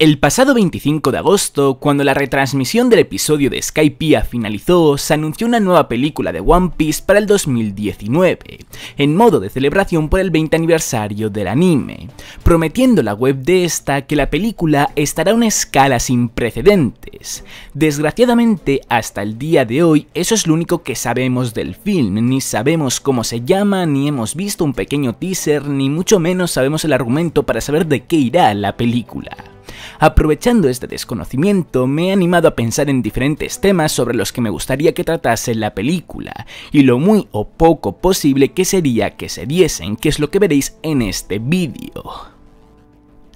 El pasado 25 de agosto, cuando la retransmisión del episodio de Skypiea finalizó, se anunció una nueva película de One Piece para el 2019, en modo de celebración por el 20 aniversario del anime, prometiendo la web de esta que la película estará a una escala sin precedentes. Desgraciadamente, hasta el día de hoy, eso es lo único que sabemos del film, ni sabemos cómo se llama, ni hemos visto un pequeño teaser, ni mucho menos sabemos el argumento para saber de qué irá la película. Aprovechando este desconocimiento, me he animado a pensar en diferentes temas sobre los que me gustaría que tratase la película, y lo muy o poco posible que sería que se diesen, que es lo que veréis en este vídeo.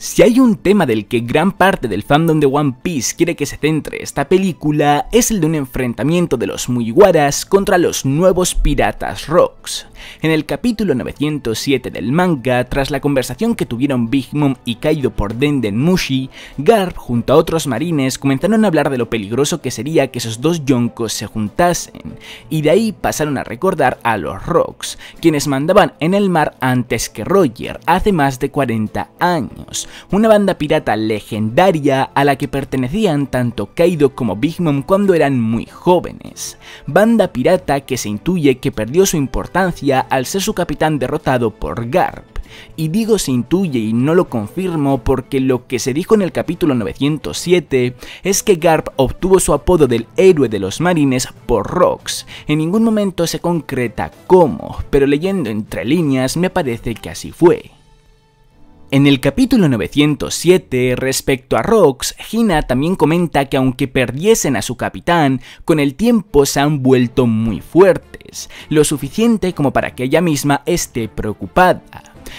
Si hay un tema del que gran parte del fandom de One Piece quiere que se centre esta película, es el de un enfrentamiento de los Muigwaras contra los nuevos piratas Rocks. En el capítulo 907 del manga, tras la conversación que tuvieron Big Mom y Kaido por Denden Mushi, Garp junto a otros marines comenzaron a hablar de lo peligroso que sería que esos dos yonkos se juntasen, y de ahí pasaron a recordar a los Rocks, quienes mandaban en el mar antes que Roger, hace más de 40 años una banda pirata legendaria a la que pertenecían tanto Kaido como Big Mom cuando eran muy jóvenes. Banda pirata que se intuye que perdió su importancia al ser su capitán derrotado por Garp. Y digo se intuye y no lo confirmo porque lo que se dijo en el capítulo 907 es que Garp obtuvo su apodo del héroe de los marines por Rox. En ningún momento se concreta cómo, pero leyendo entre líneas me parece que así fue. En el capítulo 907, respecto a Rox, Gina también comenta que aunque perdiesen a su capitán, con el tiempo se han vuelto muy fuertes, lo suficiente como para que ella misma esté preocupada.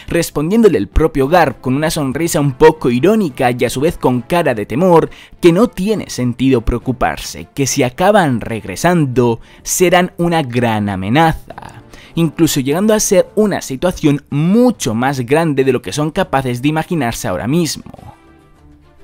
Respondiéndole el propio Garp con una sonrisa un poco irónica y a su vez con cara de temor, que no tiene sentido preocuparse, que si acaban regresando serán una gran amenaza incluso llegando a ser una situación mucho más grande de lo que son capaces de imaginarse ahora mismo.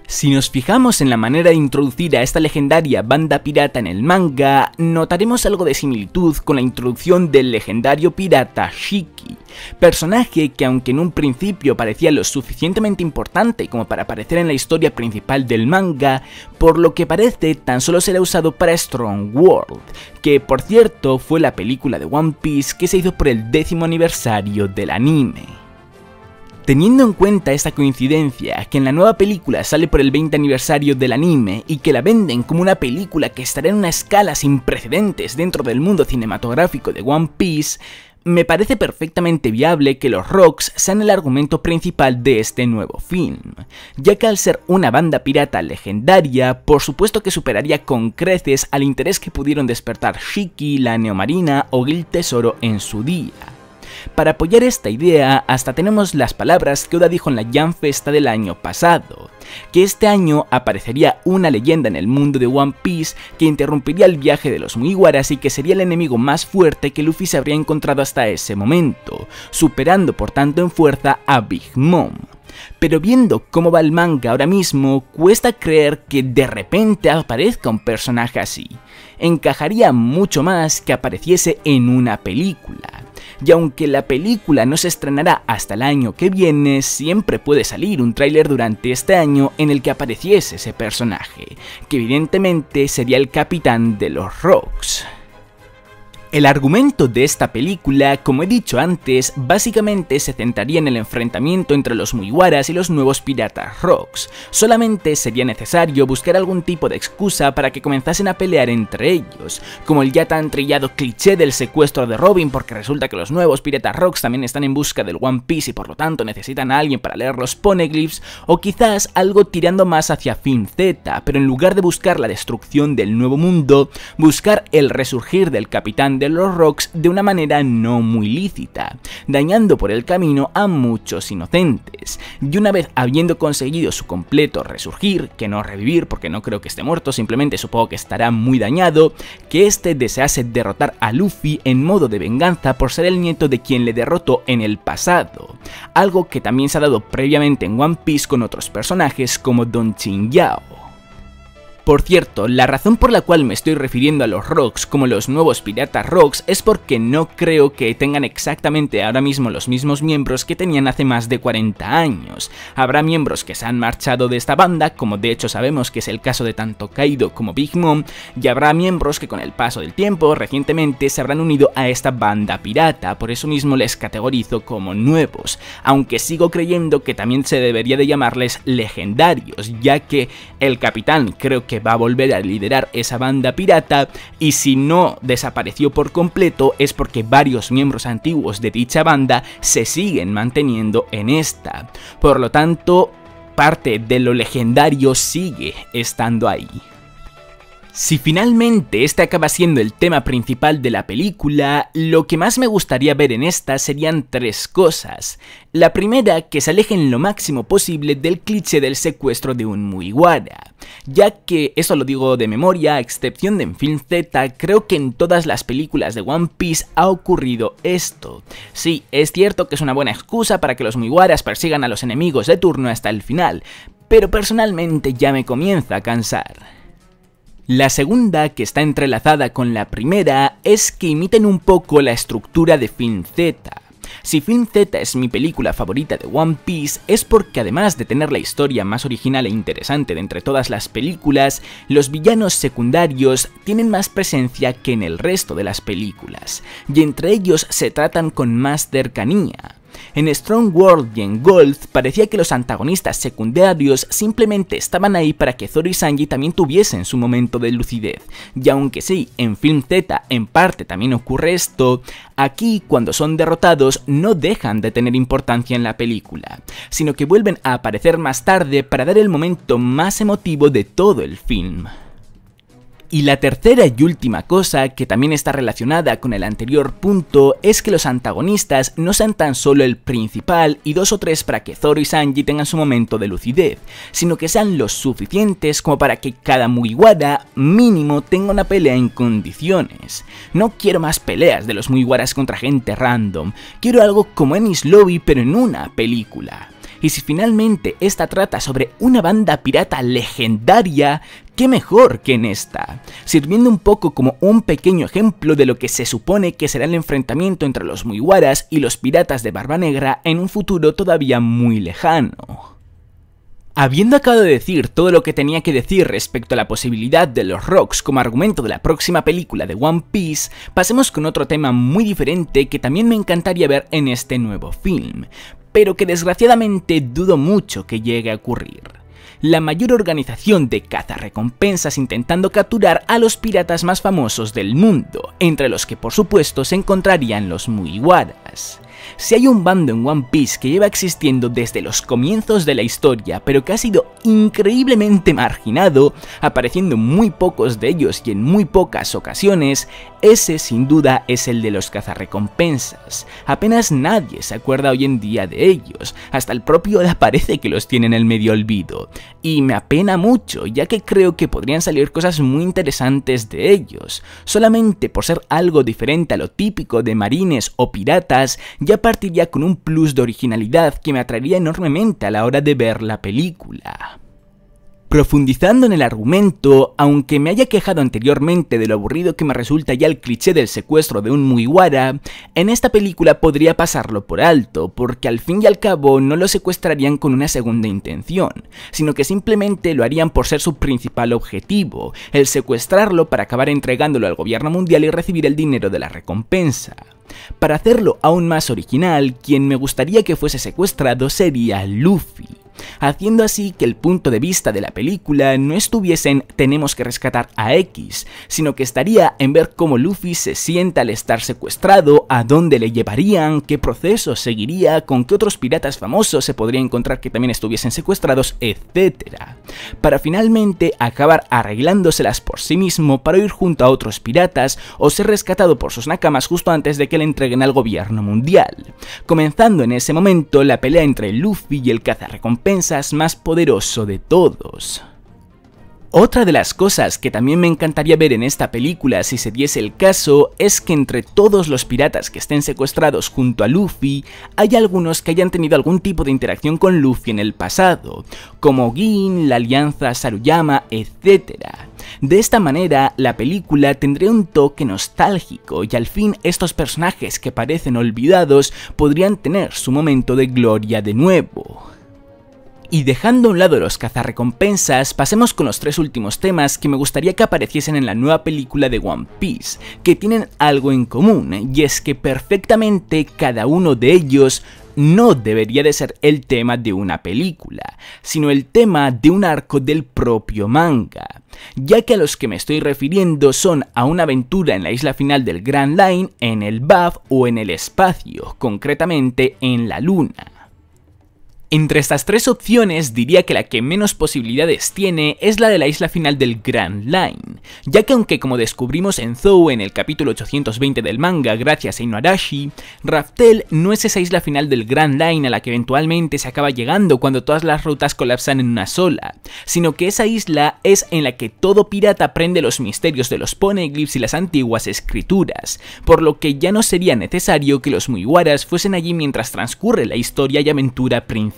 Si nos fijamos en la manera de introducir a esta legendaria banda pirata en el manga, notaremos algo de similitud con la introducción del legendario pirata Shiki, personaje que aunque en un principio parecía lo suficientemente importante como para aparecer en la historia principal del manga, por lo que parece tan solo será usado para Strong World, que por cierto fue la película de One Piece que se hizo por el décimo aniversario del anime. Teniendo en cuenta esta coincidencia, que en la nueva película sale por el 20 aniversario del anime y que la venden como una película que estará en una escala sin precedentes dentro del mundo cinematográfico de One Piece, me parece perfectamente viable que los Rocks sean el argumento principal de este nuevo film, ya que al ser una banda pirata legendaria, por supuesto que superaría con creces al interés que pudieron despertar Shiki, la Neomarina o Gil Tesoro en su día para apoyar esta idea, hasta tenemos las palabras que Oda dijo en la Jam Festa del año pasado, que este año aparecería una leyenda en el mundo de One Piece que interrumpiría el viaje de los Mugiwaras y que sería el enemigo más fuerte que Luffy se habría encontrado hasta ese momento, superando por tanto en fuerza a Big Mom. Pero viendo cómo va el manga ahora mismo, cuesta creer que de repente aparezca un personaje así. Encajaría mucho más que apareciese en una película y aunque la película no se estrenará hasta el año que viene, siempre puede salir un tráiler durante este año en el que apareciese ese personaje, que evidentemente sería el capitán de los Rocks. El argumento de esta película, como he dicho antes, básicamente se centraría en el enfrentamiento entre los Muywaras y los nuevos piratas Rocks. Solamente sería necesario buscar algún tipo de excusa para que comenzasen a pelear entre ellos, como el ya tan trillado cliché del secuestro de Robin porque resulta que los nuevos piratas Rocks también están en busca del One Piece y por lo tanto necesitan a alguien para leer los poneglyphs, o quizás algo tirando más hacia Fin Z, pero en lugar de buscar la destrucción del nuevo mundo, buscar el resurgir del capitán de los Rocks de una manera no muy lícita, dañando por el camino a muchos inocentes. Y una vez habiendo conseguido su completo resurgir, que no revivir porque no creo que esté muerto, simplemente supongo que estará muy dañado, que este desease derrotar a Luffy en modo de venganza por ser el nieto de quien le derrotó en el pasado, algo que también se ha dado previamente en One Piece con otros personajes como Don Ching Yao. Por cierto, la razón por la cual me estoy refiriendo a los rocks como los nuevos piratas rocks es porque no creo que tengan exactamente ahora mismo los mismos miembros que tenían hace más de 40 años. Habrá miembros que se han marchado de esta banda, como de hecho sabemos que es el caso de tanto Kaido como Big Mom, y habrá miembros que con el paso del tiempo recientemente se habrán unido a esta banda pirata, por eso mismo les categorizo como nuevos, aunque sigo creyendo que también se debería de llamarles legendarios, ya que el capitán creo que va a volver a liderar esa banda pirata y si no desapareció por completo es porque varios miembros antiguos de dicha banda se siguen manteniendo en esta. Por lo tanto, parte de lo legendario sigue estando ahí. Si finalmente este acaba siendo el tema principal de la película, lo que más me gustaría ver en esta serían tres cosas. La primera, que se alejen lo máximo posible del cliché del secuestro de un Muiguara, ya que, eso lo digo de memoria, a excepción de en Film Z, creo que en todas las películas de One Piece ha ocurrido esto. Sí, es cierto que es una buena excusa para que los Muiguaras persigan a los enemigos de turno hasta el final, pero personalmente ya me comienza a cansar. La segunda, que está entrelazada con la primera, es que imiten un poco la estructura de Film Z. Si Film Z es mi película favorita de One Piece es porque además de tener la historia más original e interesante de entre todas las películas, los villanos secundarios tienen más presencia que en el resto de las películas, y entre ellos se tratan con más cercanía. En Strong World y en Golf parecía que los antagonistas secundarios simplemente estaban ahí para que Zoro y Sanji también tuviesen su momento de lucidez, y aunque sí, en Film Z en parte también ocurre esto, aquí cuando son derrotados no dejan de tener importancia en la película, sino que vuelven a aparecer más tarde para dar el momento más emotivo de todo el film. Y la tercera y última cosa, que también está relacionada con el anterior punto, es que los antagonistas no sean tan solo el principal y dos o tres para que Zoro y Sanji tengan su momento de lucidez, sino que sean los suficientes como para que cada Mugiwara mínimo tenga una pelea en condiciones. No quiero más peleas de los Mugiwaras contra gente random, quiero algo como Ennis Lobby pero en una película. Y si finalmente esta trata sobre una banda pirata legendaria, qué mejor que en esta, sirviendo un poco como un pequeño ejemplo de lo que se supone que será el enfrentamiento entre los Muiwaras y los piratas de Barba Negra en un futuro todavía muy lejano. Habiendo acabado de decir todo lo que tenía que decir respecto a la posibilidad de los rocks como argumento de la próxima película de One Piece, pasemos con otro tema muy diferente que también me encantaría ver en este nuevo film, pero que desgraciadamente dudo mucho que llegue a ocurrir. La mayor organización de caza recompensas intentando capturar a los piratas más famosos del mundo, entre los que por supuesto se encontrarían los muy guadas. Si hay un bando en One Piece que lleva existiendo desde los comienzos de la historia, pero que ha sido increíblemente marginado, apareciendo muy pocos de ellos y en muy pocas ocasiones, ese sin duda es el de los cazarrecompensas. Apenas nadie se acuerda hoy en día de ellos, hasta el propio Oda parece que los tiene en el medio olvido. Y me apena mucho, ya que creo que podrían salir cosas muy interesantes de ellos. Solamente por ser algo diferente a lo típico de marines o piratas, partiría con un plus de originalidad que me atraería enormemente a la hora de ver la película. Profundizando en el argumento, aunque me haya quejado anteriormente de lo aburrido que me resulta ya el cliché del secuestro de un Muiwara, en esta película podría pasarlo por alto, porque al fin y al cabo no lo secuestrarían con una segunda intención, sino que simplemente lo harían por ser su principal objetivo, el secuestrarlo para acabar entregándolo al gobierno mundial y recibir el dinero de la recompensa. Para hacerlo aún más original, quien me gustaría que fuese secuestrado sería Luffy haciendo así que el punto de vista de la película no estuviese en tenemos que rescatar a X, sino que estaría en ver cómo Luffy se sienta al estar secuestrado, a dónde le llevarían, qué proceso seguiría, con qué otros piratas famosos se podría encontrar que también estuviesen secuestrados, etc. Para finalmente acabar arreglándoselas por sí mismo para ir junto a otros piratas o ser rescatado por sus nakamas justo antes de que le entreguen al gobierno mundial. Comenzando en ese momento la pelea entre Luffy y el cazarrecompensas pensas más poderoso de todos. Otra de las cosas que también me encantaría ver en esta película si se diese el caso es que entre todos los piratas que estén secuestrados junto a Luffy, hay algunos que hayan tenido algún tipo de interacción con Luffy en el pasado, como Gin, la alianza Saruyama, etc. De esta manera, la película tendría un toque nostálgico y al fin estos personajes que parecen olvidados podrían tener su momento de gloria de nuevo. Y dejando a un lado los cazarrecompensas, pasemos con los tres últimos temas que me gustaría que apareciesen en la nueva película de One Piece, que tienen algo en común, y es que perfectamente cada uno de ellos no debería de ser el tema de una película, sino el tema de un arco del propio manga, ya que a los que me estoy refiriendo son a una aventura en la isla final del Grand Line, en el BAF o en el espacio, concretamente en la luna. Entre estas tres opciones diría que la que menos posibilidades tiene es la de la isla final del Grand Line, ya que aunque como descubrimos en Zou en el capítulo 820 del manga gracias a Inuarashi, Raftel no es esa isla final del Grand Line a la que eventualmente se acaba llegando cuando todas las rutas colapsan en una sola, sino que esa isla es en la que todo pirata aprende los misterios de los poneglyphs y las antiguas escrituras, por lo que ya no sería necesario que los Muiwaras fuesen allí mientras transcurre la historia y aventura principal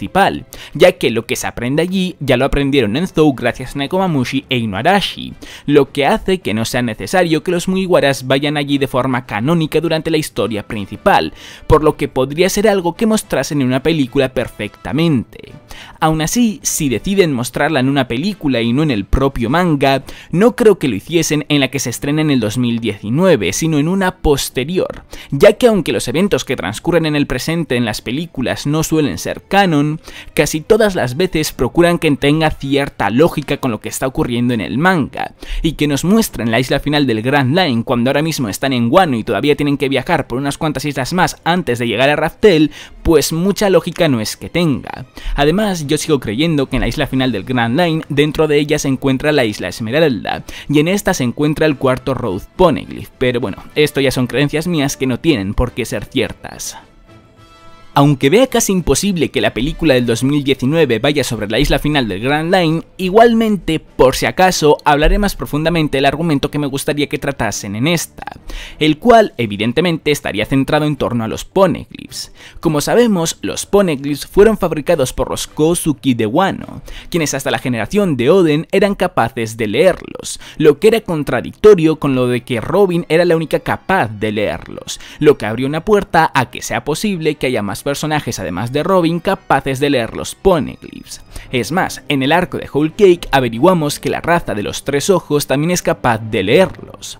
ya que lo que se aprende allí ya lo aprendieron en Zou gracias a Nekomamushi e Inuarashi, lo que hace que no sea necesario que los Mugiwaras vayan allí de forma canónica durante la historia principal, por lo que podría ser algo que mostrasen en una película perfectamente. Aún así, si deciden mostrarla en una película y no en el propio manga, no creo que lo hiciesen en la que se estrena en el 2019, sino en una posterior, ya que aunque los eventos que transcurren en el presente en las películas no suelen ser canon, casi todas las veces procuran que tenga cierta lógica con lo que está ocurriendo en el manga, y que nos muestren la isla final del Grand Line cuando ahora mismo están en Wano y todavía tienen que viajar por unas cuantas islas más antes de llegar a Raftel, pues mucha lógica no es que tenga. Además, yo sigo creyendo que en la isla final del Grand Line, dentro de ella se encuentra la isla Esmeralda, y en esta se encuentra el cuarto Road Poneglyph, pero bueno, esto ya son creencias mías que no tienen por qué ser ciertas. Aunque vea casi imposible que la película del 2019 vaya sobre la isla final del Grand Line, igualmente, por si acaso, hablaré más profundamente del argumento que me gustaría que tratasen en esta, el cual evidentemente estaría centrado en torno a los poneglyphs. Como sabemos, los poneglyphs fueron fabricados por los Kosuki de Wano, quienes hasta la generación de Oden eran capaces de leerlos, lo que era contradictorio con lo de que Robin era la única capaz de leerlos, lo que abrió una puerta a que sea posible que haya más personajes, además de Robin, capaces de leer los poneglyphs. Es más, en el arco de Whole Cake averiguamos que la raza de los tres ojos también es capaz de leerlos.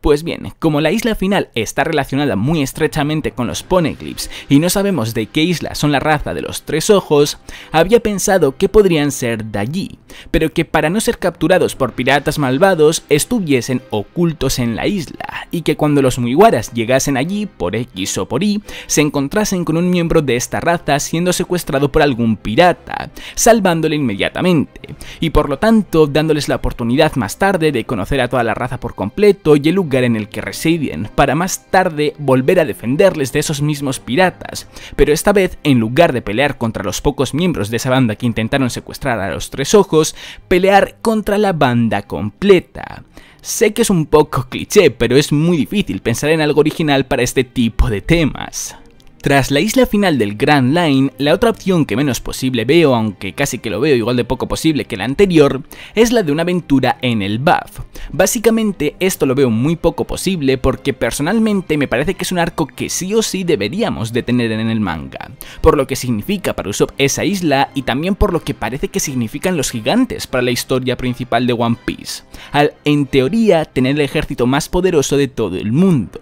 Pues bien, como la isla final está relacionada muy estrechamente con los Poneglyphs y no sabemos de qué isla son la raza de los tres ojos, había pensado que podrían ser de allí, pero que para no ser capturados por piratas malvados estuviesen ocultos en la isla y que cuando los Muiguaras llegasen allí por X o por Y, se encontrasen con un miembro de esta raza siendo secuestrado por algún pirata, salvándole inmediatamente, y por lo tanto dándoles la oportunidad más tarde de conocer a toda la raza por completo y el lugar en el que residen para más tarde volver a defenderles de esos mismos piratas, pero esta vez en lugar de pelear contra los pocos miembros de esa banda que intentaron secuestrar a los tres ojos, pelear contra la banda completa. Sé que es un poco cliché, pero es muy difícil pensar en algo original para este tipo de temas. Tras la isla final del Grand Line, la otra opción que menos posible veo, aunque casi que lo veo igual de poco posible que la anterior, es la de una aventura en el Buff. Básicamente esto lo veo muy poco posible porque personalmente me parece que es un arco que sí o sí deberíamos de tener en el manga, por lo que significa para Usopp esa isla y también por lo que parece que significan los gigantes para la historia principal de One Piece, al en teoría tener el ejército más poderoso de todo el mundo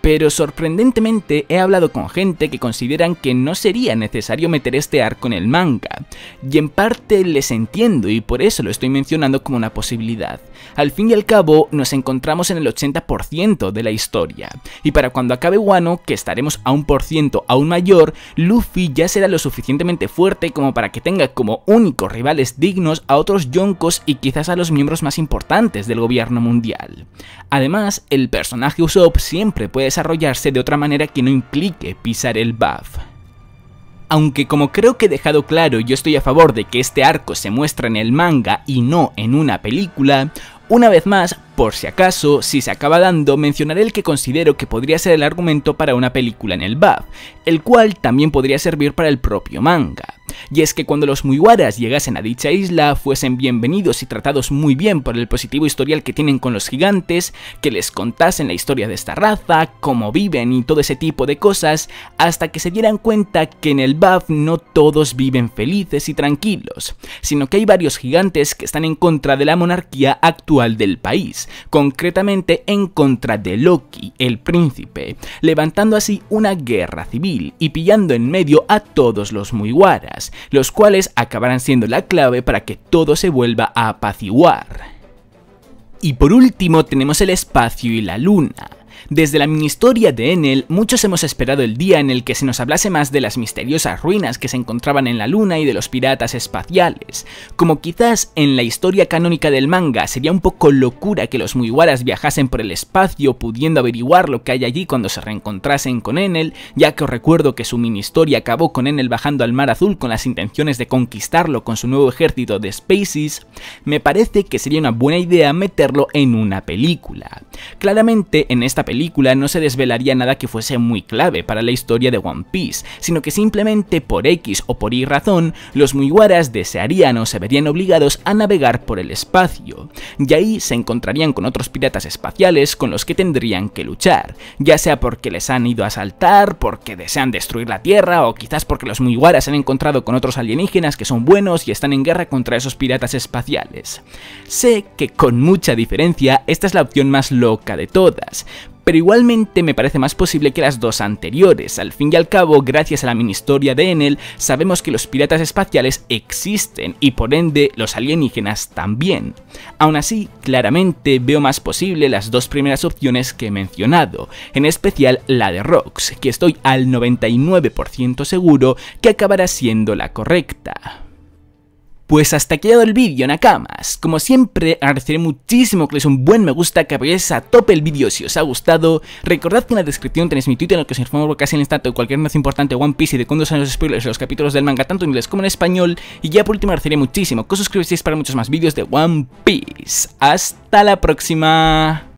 pero sorprendentemente he hablado con gente que consideran que no sería necesario meter este arco en el manga, y en parte les entiendo y por eso lo estoy mencionando como una posibilidad. Al fin y al cabo, nos encontramos en el 80% de la historia, y para cuando acabe Wano, que estaremos a un por ciento aún mayor, Luffy ya será lo suficientemente fuerte como para que tenga como únicos rivales dignos a otros yonkos y quizás a los miembros más importantes del gobierno mundial. Además, el personaje Usopp siempre puede desarrollarse de otra manera que no implique pisar el buff. Aunque como creo que he dejado claro yo estoy a favor de que este arco se muestre en el manga y no en una película, una vez más, por si acaso, si se acaba dando, mencionaré el que considero que podría ser el argumento para una película en el BAF, el cual también podría servir para el propio manga. Y es que cuando los Muywaras llegasen a dicha isla, fuesen bienvenidos y tratados muy bien por el positivo historial que tienen con los gigantes, que les contasen la historia de esta raza, cómo viven y todo ese tipo de cosas, hasta que se dieran cuenta que en el BAF no todos viven felices y tranquilos, sino que hay varios gigantes que están en contra de la monarquía actual del país, concretamente en contra de Loki, el príncipe, levantando así una guerra civil y pillando en medio a todos los Muiguaras, los cuales acabarán siendo la clave para que todo se vuelva a apaciguar. Y por último tenemos el espacio y la luna, desde la mini historia de Enel, muchos hemos esperado el día en el que se nos hablase más de las misteriosas ruinas que se encontraban en la luna y de los piratas espaciales. Como quizás en la historia canónica del manga sería un poco locura que los Muiwaras viajasen por el espacio pudiendo averiguar lo que hay allí cuando se reencontrasen con Enel, ya que os recuerdo que su mini historia acabó con Enel bajando al mar azul con las intenciones de conquistarlo con su nuevo ejército de Spaces, me parece que sería una buena idea meterlo en una película. Claramente en esta película película no se desvelaría nada que fuese muy clave para la historia de One Piece, sino que simplemente por X o por Y razón, los Mugiwaras desearían o se verían obligados a navegar por el espacio, y ahí se encontrarían con otros piratas espaciales con los que tendrían que luchar, ya sea porque les han ido a asaltar, porque desean destruir la Tierra o quizás porque los Mugiwaras se han encontrado con otros alienígenas que son buenos y están en guerra contra esos piratas espaciales. Sé que con mucha diferencia esta es la opción más loca de todas, pero igualmente me parece más posible que las dos anteriores. Al fin y al cabo, gracias a la mini historia de Enel, sabemos que los piratas espaciales existen y por ende los alienígenas también. Aún así, claramente veo más posible las dos primeras opciones que he mencionado, en especial la de Rox, que estoy al 99% seguro que acabará siendo la correcta. Pues hasta aquí ha dado el vídeo, Nakamas. Como siempre, agradeceré muchísimo que les un buen me gusta, que apoyéis a tope el vídeo si os ha gustado. Recordad que en la descripción tenéis mi Twitter en el que os informo casi en instante de cualquier noticia importante de One Piece y de cuándo salen los spoilers de los capítulos del manga, tanto en inglés como en español. Y ya por último, agradeceré muchísimo que os suscribáis para muchos más vídeos de One Piece. Hasta la próxima.